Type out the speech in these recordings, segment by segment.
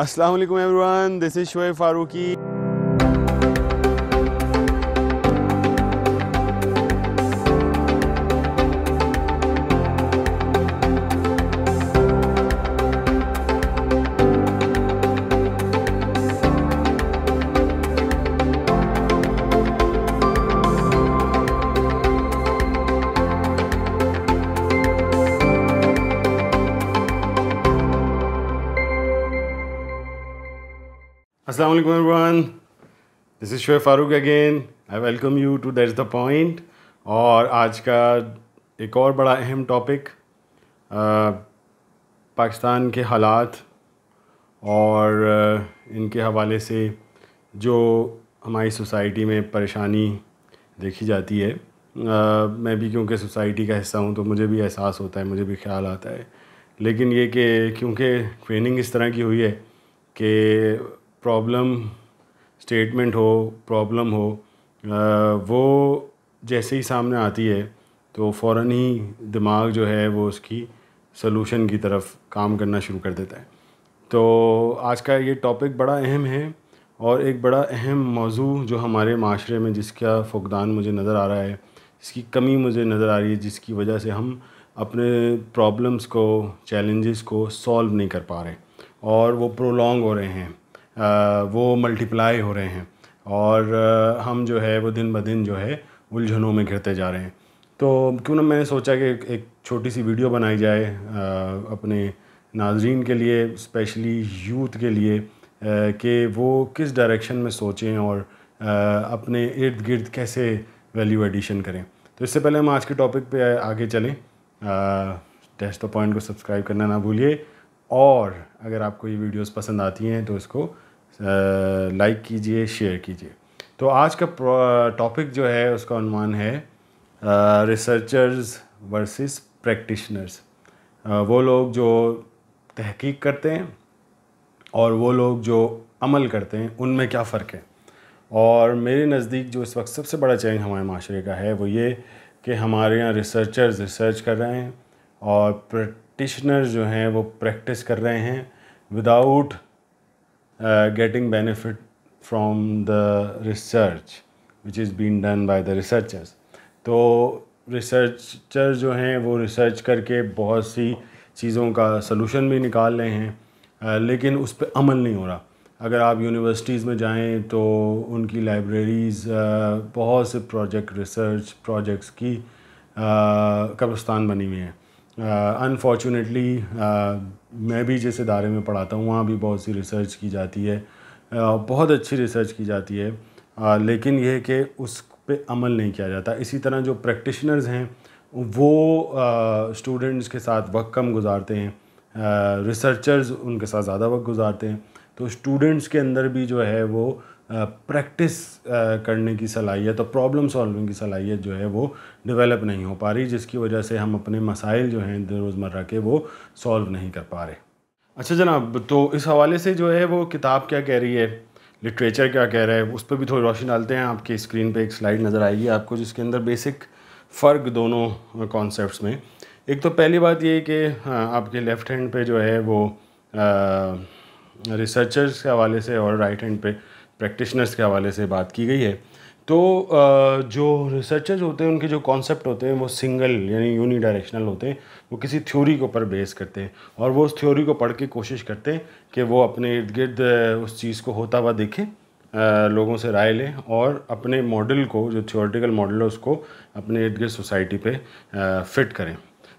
अस्सलाम वालेकुम everyone this is Shoaib Farooqui Assalamu alaikum everyone. This is Shoaib Farooq again. I welcome you to That's the Point. और आज का एक और बड़ा अहम टॉपिक पाकिस्तान के हालात और इनके हवाले से जो हमारी सोसाइटी में परेशानी देखी जाती है मैं भी क्योंकि सोसाइटी का हिस्सा हूँ तो मुझे भी एहसास होता है मुझे भी ख्याल आता है लेकिन ये कि क्योंकि ट्रेनिंग इस तरह की हुई है कि प्रॉब्लम स्टेटमेंट हो प्रॉब्लम हो वो जैसे ही सामने आती है तो फ़ौर ही दिमाग जो है वो उसकी सलूशन की तरफ काम करना शुरू कर देता है तो आज का ये टॉपिक बड़ा अहम है और एक बड़ा अहम मौजू जो हमारे माशरे में जिसका फुकदान मुझे नज़र आ रहा है इसकी कमी मुझे नज़र आ रही है जिसकी वजह से हम अपने प्रॉब्लम्स को चैलेंजेस को सॉल्व नहीं कर पा रहे और वो प्रोलॉन्ग हो रहे हैं वो मल्टीप्लाई हो रहे हैं और हम जो है वो दिन ब दिन जो है उलझनों में घिरते जा रहे हैं तो क्यों ना मैंने सोचा कि एक छोटी सी वीडियो बनाई जाए अपने नाजरीन के लिए स्पेशली यूथ के लिए कि वो किस डायरेक्शन में सोचें और अपने इर्द गिर्द कैसे वैल्यू एडिशन करें तो इससे पहले हम आज के टॉपिक पे आगे चलें टेस्ट द पॉइंट को सब्सक्राइब करना ना भूलिए और अगर आपको ये वीडियोस पसंद आती हैं तो इसको लाइक कीजिए शेयर कीजिए तो आज का टॉपिक जो है उसका अनुमान है रिसर्चर्स वर्सेस प्रैक्टिशनर्स वो लोग जो तहकीक करते हैं और वो लोग जो अमल करते हैं उनमें क्या फ़र्क है और मेरे नज़दीक जो इस वक्त सबसे बड़ा चैलेंज हमारे माशरे का है वो ये कि हमारे यहाँ रिसर्चर्स रिसर्च कर रहे हैं और प्रैक्टिशनर जो हैं वो प्रैक्टिस कर रहे हैं without uh, getting benefit from the research which is being done by the researchers तो रिसर्चर जो हैं वो रिसर्च करके बहुत सी चीज़ों का सलूशन भी निकाल रहे हैं uh, लेकिन उस पर अमल नहीं हो रहा अगर आप यूनिवर्सिटीज़ में जाएं तो उनकी लाइब्रेरीज़ uh, बहुत से प्रोजेक्ट रिसर्च प्रोजेक्ट्स की uh, कब्रस्तान बनी हुई हैं अनफॉर्चुनेटली uh, uh, मैं भी जिस इदारे में पढ़ाता हूँ वहाँ भी बहुत सी रिसर्च की जाती है uh, बहुत अच्छी रिसर्च की जाती है लेकिन यह कि उस पर अमल नहीं किया जाता इसी तरह जो प्रैक्टिशनर्स हैं वो स्टूडेंट्स के साथ वक्त कम गुजारते हैं रिसर्चर्स उनके साथ ज़्यादा वक्त गुजारते हैं तो स्टूडेंट्स के अंदर भी जो है वो प्रैक्टिस करने की सलाहियत और प्रॉब्लम सॉल्विंग की सलाहियत जो है वो डेवलप नहीं हो पा रही जिसकी वजह से हम अपने मसाइल जो हैं रोज़मर्रा के वो सॉल्व नहीं कर पा रहे अच्छा जनाब तो इस हवाले से जो है वो किताब क्या कह रही है लिटरेचर क्या कह रहा है उस पर भी थोड़ी रोशनी डालते हैं आपकी स्क्रीन पे एक स्लाइड नज़र आएगी आपको जिसके अंदर बेसिक फ़र्क दोनों कॉन्सेप्ट में एक तो पहली बात ये कि आपके लेफ़्ट हैंड पे जो है वो रिसर्चर्स के हवाले से और राइट हैंड पे प्रैक्टिशनर्स के हवाले से बात की गई है तो जो रिसर्चर्स होते हैं उनके जो कॉन्सेप्ट होते हैं वो सिंगल यानी यूनी डायरेक्शनल होते हैं वो किसी थ्योरी के ऊपर बेस करते हैं और वो उस थ्योरी को पढ़ के कोशिश करते हैं कि वो अपने इर्द गिर्द उस चीज़ को होता हुआ देखें लोगों से राय लें और अपने मॉडल को जो थियोरटिकल मॉडल है उसको अपने इर्द गिर्द सोसाइटी पर फिट करें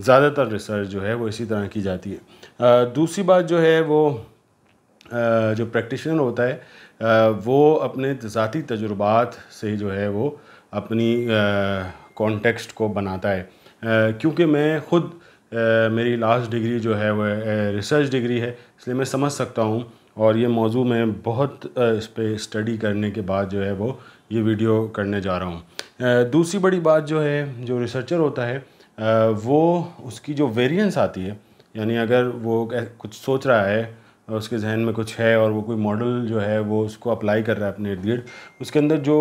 ज़्यादातर रिसर्च जो है वो इसी तरह की जाती है दूसरी बात जो है वो जो प्रैक्टिशनर होता है वो अपने ज़ाती तजुर्बात से जो है वो अपनी कॉन्टेक्स्ट को बनाता है क्योंकि मैं ख़ुद मेरी लास्ट डिग्री जो है वह रिसर्च डिग्री है इसलिए मैं समझ सकता हूँ और ये मौजू मैं बहुत इस पर स्टडी करने के बाद जो है वो ये वीडियो करने जा रहा हूँ दूसरी बड़ी बात जो है जो रिसर्चर होता है वो उसकी जो वेरिएंस आती है यानी अगर वो कुछ सोच रहा है उसके जहन में कुछ है और वो कोई मॉडल जो है वो उसको अप्लाई कर रहा है अपने इर्द गिर्द उसके अंदर जो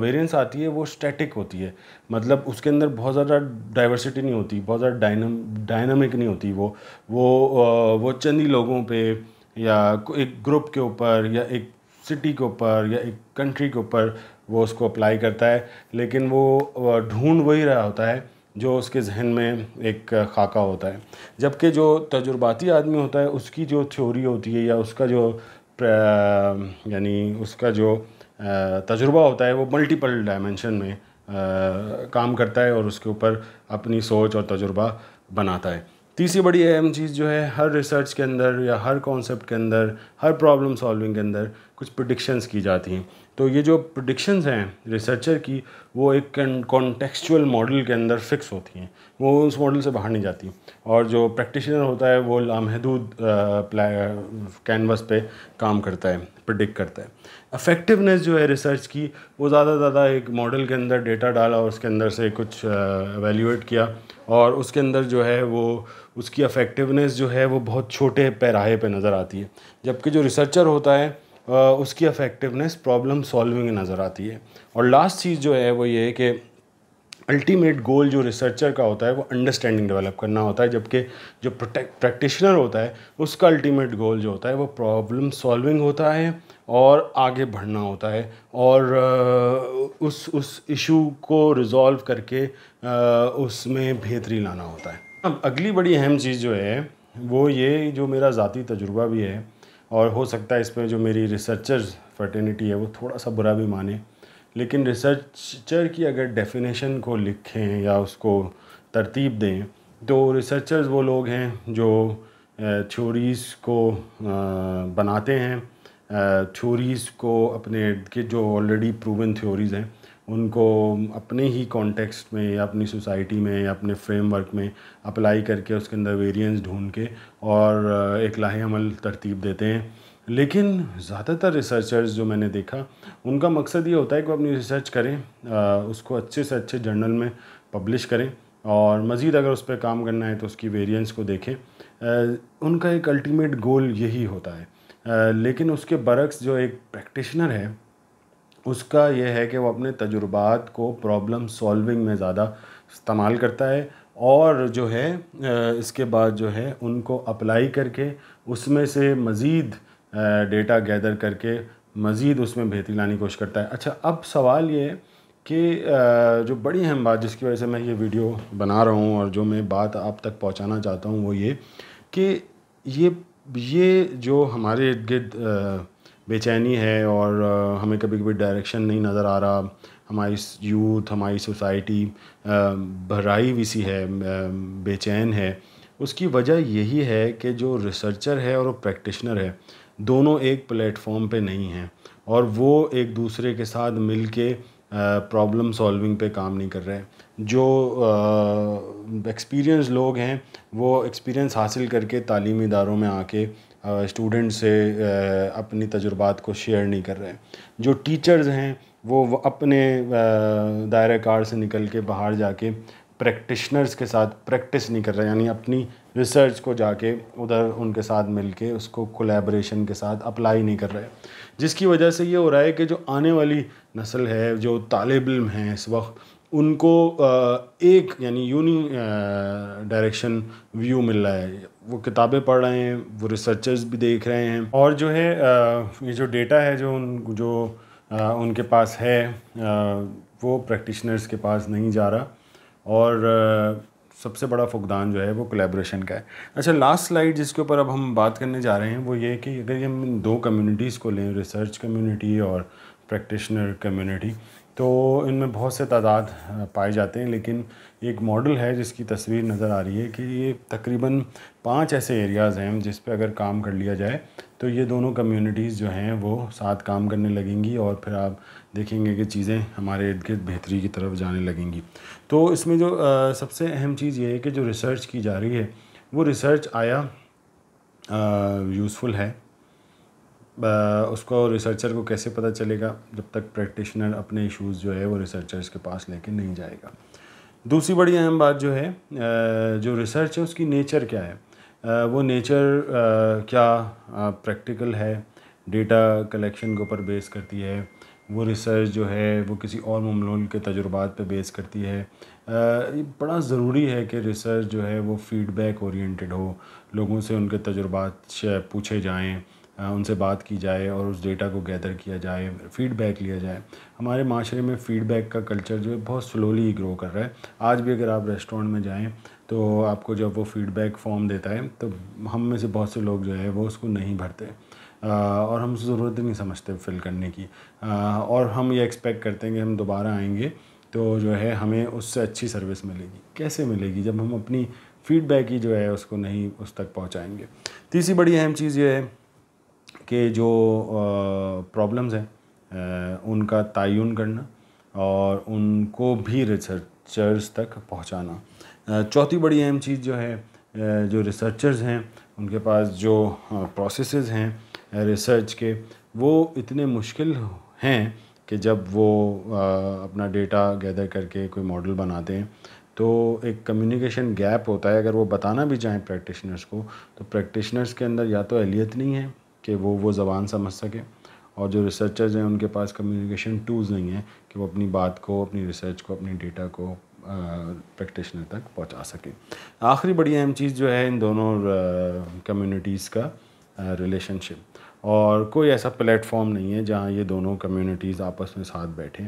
वेरिएंस आती है वो स्टैटिक होती है मतलब उसके अंदर बहुत ज़्यादा डाइवर्सिटी नहीं होती बहुत ज़्यादा डायनम डायनमिक नहीं होती वो वो वो चंद ही लोगों पे या एक ग्रुप के ऊपर या एक सिटी के ऊपर या एक कंट्री के ऊपर वो उसको अप्लाई करता है लेकिन वो ढूंढ वही रहा होता है जो उसके जहन में एक खाका होता है जबकि जो तजुर्बाती आदमी होता है उसकी जो थ्योरी होती है या उसका जो यानी उसका जो तजुर्बा होता है वो मल्टीपल डायमेंशन में आ, काम करता है और उसके ऊपर अपनी सोच और तजुर्बा बनाता है तीसरी बड़ी अहम चीज़ जो है हर रिसर्च के अंदर या हर कॉन्सेप्ट के अंदर हर प्रॉब्लम सॉल्विंग के अंदर कुछ प्रडिक्शंस की जाती हैं तो ये जो प्रडिक्शंस हैं रिसर्चर की वो एक कॉन्टेक्चुअल मॉडल के अंदर फिक्स होती हैं वो उस मॉडल से बाहर नहीं जाती और जो प्रैक्टिशनर होता है वो लामहदूद कैनवस पे काम करता है प्रडिक्ट करता है अफेक्टिवनेस जो है रिसर्च की वो ज़्यादा ज़्यादा एक मॉडल के अंदर डेटा डाला और उसके अंदर से कुछ एवेल्यूएट किया और उसके अंदर जो है वो उसकी अफेक्टिवनेस जो है वो बहुत छोटे पैराहे पे नज़र आती है जबकि जो रिसर्चर होता है उसकी अफेक्टिवनेस प्रॉब्लम सॉल्विंग नज़र आती है और लास्ट चीज़ जो है वो ये है कि अल्टीमेट गोल जो रिसर्चर का होता है वो अंडरस्टैंडिंग डेवलप करना होता है जबकि जो प्रैक्टिशनर होता है उसका अल्टीमेट गोल जो होता है वो प्रॉब्लम सॉल्विंग होता है और आगे बढ़ना होता है और उस उस इशू को रिज़ॉल्व करके उसमें बेहतरी लाना होता है अब अगली बड़ी अहम चीज़ जो है वो ये जो मेरा ज़ाती तजुर्बा भी है और हो सकता है इसमें जो मेरी रिसर्चर्स फर्टिनिटी है वो थोड़ा सा बुरा भी माने लेकिन रिसर्चर की अगर डेफिनेशन को लिखें या उसको तरतीब दें तो रिसर्चर्स वो लोग हैं जो थ्योरीज़ को बनाते हैं थ्योरीज़ को अपने के जो ऑलरेडी प्रूवन थ्योरीज़ हैं उनको अपने ही कॉन्टेक्स्ट में या अपनी सोसाइटी में या अपने फ्रेमवर्क में अप्लाई करके उसके अंदर वेरिएंस ढूंढ के और एक लाहेमल तरतीब देते हैं लेकिन ज़्यादातर रिसर्चर्स जो मैंने देखा उनका मकसद ये होता है कि वो अपनी रिसर्च करें उसको अच्छे से अच्छे जर्नल में पब्लिश करें और मज़ीद अगर उस पर काम करना है तो उसकी वेरिएंस को देखें उनका एक अल्टीमेट गोल यही होता है लेकिन उसके बरक्स जो एक प्रैक्टिशनर है उसका यह है कि वो अपने तजुर्बात को प्रॉब्लम सॉल्विंग में ज़्यादा इस्तेमाल करता है और जो है इसके बाद जो है उनको अप्लाई करके उसमें से मज़ीद डेटा गैदर करके मज़ीद उसमें बेहतरी लाने की कोशिश करता है अच्छा अब सवाल ये है कि जो बड़ी अहम बात जिसकी वजह से मैं ये वीडियो बना रहा हूँ और जो मैं बात आप तक पहुँचाना चाहता हूँ वो ये कि ये ये जो हमारे इर्द गिर्द बेचैनी है और हमें कभी कभी डायरेक्शन नहीं नज़र आ रहा हमारी यूथ हमारी सोसाइटी भराई भी सी है बेचैन है उसकी वजह यही है कि जो रिसर्चर है और वो प्रैक्टिशनर है दोनों एक प्लेटफॉर्म पे नहीं हैं और वो एक दूसरे के साथ मिल के प्रॉब्लम सॉल्विंग पे काम नहीं कर रहे जो एक्सपीरियंस लोग हैं वो एक्सपीरियंस हासिल करके तालीमी इदारों में आके स्टूडेंट से अपनी तजुर्बात को शेयर नहीं कर रहे हैं जो टीचर्स हैं वो अपने दायरे कार से निकल के बाहर जाके प्रैक्टिशनर्स के साथ प्रैक्टिस नहीं कर रहे यानी अपनी रिसर्च को जाके उधर उनके साथ मिलके उसको कोलैबोरेशन के साथ अप्लाई नहीं कर रहे जिसकी वजह से ये हो रहा है कि जो आने वाली नस्ल है जो तालब इम हैं इस वक्त उनको एक यानी यूनी डायरेक्शन व्यू मिल रहा है वो किताबें पढ़ रहे हैं वो रिसर्चर्स भी देख रहे हैं और जो है ये जो डेटा है जो उन जो उनके पास है वो प्रैक्टिशनर्स के पास नहीं जा रहा और सबसे बड़ा फुकदान जो है वो कोलेब्रेशन का है अच्छा लास्ट स्लाइड जिसके ऊपर अब हम बात करने जा रहे हैं वो ये कि अगर हम इन दो कम्युनिटीज़ को लें रिसर्च कम्युनिटी और प्रैक्टिशनर कम्युनिटी तो इनमें बहुत से तादाद पाए जाते हैं लेकिन एक मॉडल है जिसकी तस्वीर नज़र आ रही है कि ये तकरीबन पांच ऐसे एरियाज़ हैं जिस पर अगर काम कर लिया जाए तो ये दोनों कम्युनिटीज़ जो हैं वो साथ काम करने लगेंगी और फिर आप देखेंगे कि चीज़ें हमारे इर्द गिर्द बेहतरी की तरफ जाने लगेंगी तो इसमें जो आ, सबसे अहम चीज़ ये है कि जो रिसर्च की जा रही है वो रिसर्च आया यूज़फुल है उसको रिसर्चर को कैसे पता चलेगा जब तक प्रैक्टिशनर अपने इश्यूज़ जो है वो रिसर्चर्स के पास लेके नहीं जाएगा दूसरी बड़ी अहम बात जो है जो रिसर्च है उसकी नेचर क्या है वो नेचर क्या प्रैक्टिकल है डेटा कलेक्शन के ऊपर बेस करती है वो रिसर्च जो है वो किसी और ममलोल के तजुर्बात पे बेस करती है बड़ा ज़रूरी है कि रिसर्च जो है वो फीडबैक ओरिएंटेड हो लोगों से उनके तजुर्बात पूछे जाएँ उनसे बात की जाए और उस डेटा को गैदर किया जाए फीडबैक लिया जाए हमारे माशरे में फ़ीडबैक का कल्चर जो है बहुत स्लोली ग्रो कर रहा है आज भी अगर आप रेस्टोरेंट में जाएँ तो आपको जब वो फीडबैक फॉर्म देता है तो हम में से बहुत से लोग जो है वो उसको नहीं भरते और हम ज़रूरत नहीं समझते फिल करने की और हम ये एक्सपेक्ट करते हैं कि हम दोबारा आएंगे तो जो है हमें उससे अच्छी सर्विस मिलेगी कैसे मिलेगी जब हम अपनी फ़ीडबैक ही जो है उसको नहीं उस तक पहुंचाएंगे तीसरी बड़ी अहम चीज़ ये है के जो प्रॉब्लम्स हैं उनका तयन करना और उनको भी रिसर्चर्स तक पहुंचाना चौथी बड़ी अहम चीज़ जो है जो रिसर्चर्स हैं उनके पास जो प्रोसेस हैं रिसर्च के वो इतने मुश्किल हैं कि जब वो अपना डेटा गैदर करके कोई मॉडल बनाते हैं तो एक कम्युनिकेशन गैप होता है अगर वो बताना भी चाहें प्रैक्टिशनर्स को तो प्रैक्टिशनर्स के अंदर या तो अहलियत नहीं है कि वो वो ज़बान समझ सके और जो रिसर्चर्स हैं उनके पास कम्युनिकेशन टूल्स नहीं हैं कि वो अपनी बात को अपनी रिसर्च को अपनी डेटा को प्रैक्टिशनर तक पहुंचा सके आखिरी बड़ी अहम चीज़ जो है इन दोनों कम्युनिटीज़ का रिलेशनशिप और कोई ऐसा प्लेटफॉर्म नहीं है जहाँ ये दोनों कम्युनिटीज़ आपस में साथ बैठें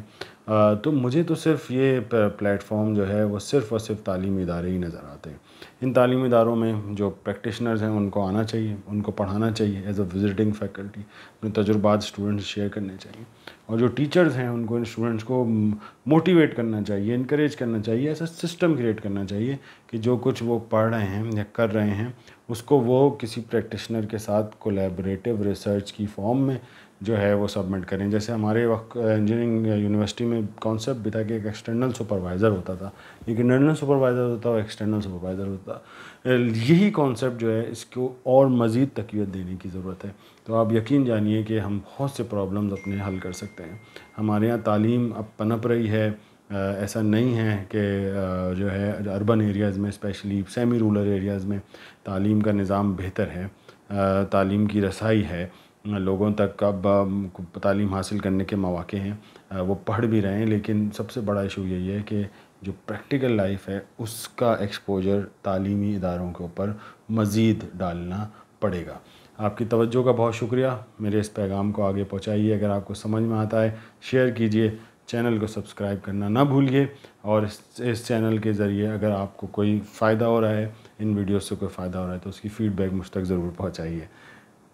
तो मुझे तो सिर्फ ये प्लेटफॉर्म जो है वो सिर्फ और सिर्फ तालीमी इदारे ही नज़र आते हैं इन तालीमी इदारों में जो प्रैक्टिशनर्स हैं उनको आना चाहिए उनको पढ़ाना चाहिए एज अ विज़िटिंग फैकल्टी अपने तजुर्बा स्टूडेंट्स शेयर करने चाहिए और जो टीचर्स हैं उनको इन स्टूडेंट्स को मोटिवेट करना चाहिए इनक्रेज करना चाहिए ऐसा सिस्टम क्रिएट करना चाहिए कि जो कुछ वो पढ़ रहे हैं या कर रहे हैं उसको वो किसी प्रैक्टिशनर के साथ कोलेबरेटिव रिसर्च की फॉर्म में जो है वो सबमिट करें जैसे हमारे वक्त इंजीनियरिंग यूनिवर्सिटी में कॉन्सेप्ट भी था कि एक एक्सटर्नल सुपरवाइज़र होता था एक इंटरनल सुपरवाइज़र होता और एक्सटर्नल सुपरवाइज़र होता यही कॉन्सेप्ट जो है इसको और मज़ीद तकवीत देने की ज़रूरत है तो आप यकीन जानिए कि हम बहुत से प्रॉब्लम्स अपने हल कर सकते हैं हमारे यहाँ तालीम अब पनप रही है ऐसा नहीं है कि जो है अर्बन एरियाज़ में स्पेशली सेमी रूरल एरियाज़ में तालीम का निज़ाम बेहतर है तालीम की रसाई है लोगों तक अब तालीम हासिल करने के मौाक़े हैं वो पढ़ भी रहे हैं लेकिन सबसे बड़ा इशू यही है कि जो प्रैक्टिकल लाइफ है उसका एक्सपोजर तालीमी इदारों के ऊपर मज़ीद डालना पड़ेगा आपकी तवज्जो का बहुत शुक्रिया मेरे इस पैगाम को आगे पहुँचाइए अगर आपको समझ में आता है शेयर कीजिए चैनल को सब्सक्राइब करना ना भूलिए और इस, इस चैनल के ज़रिए अगर आपको कोई फ़ायदा हो रहा है इन वीडियो से कोई फ़ायदा हो रहा है तो उसकी फ़ीडबैक मुझ तक ज़रूर पहुँचाइए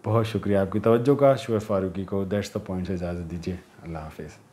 बहुत शुक्रिया आपकी तवज्जो का शुभ फारूकी को दैट्स द पॉइंट से इजाज़त दीजिए अल्लाह हाफिज़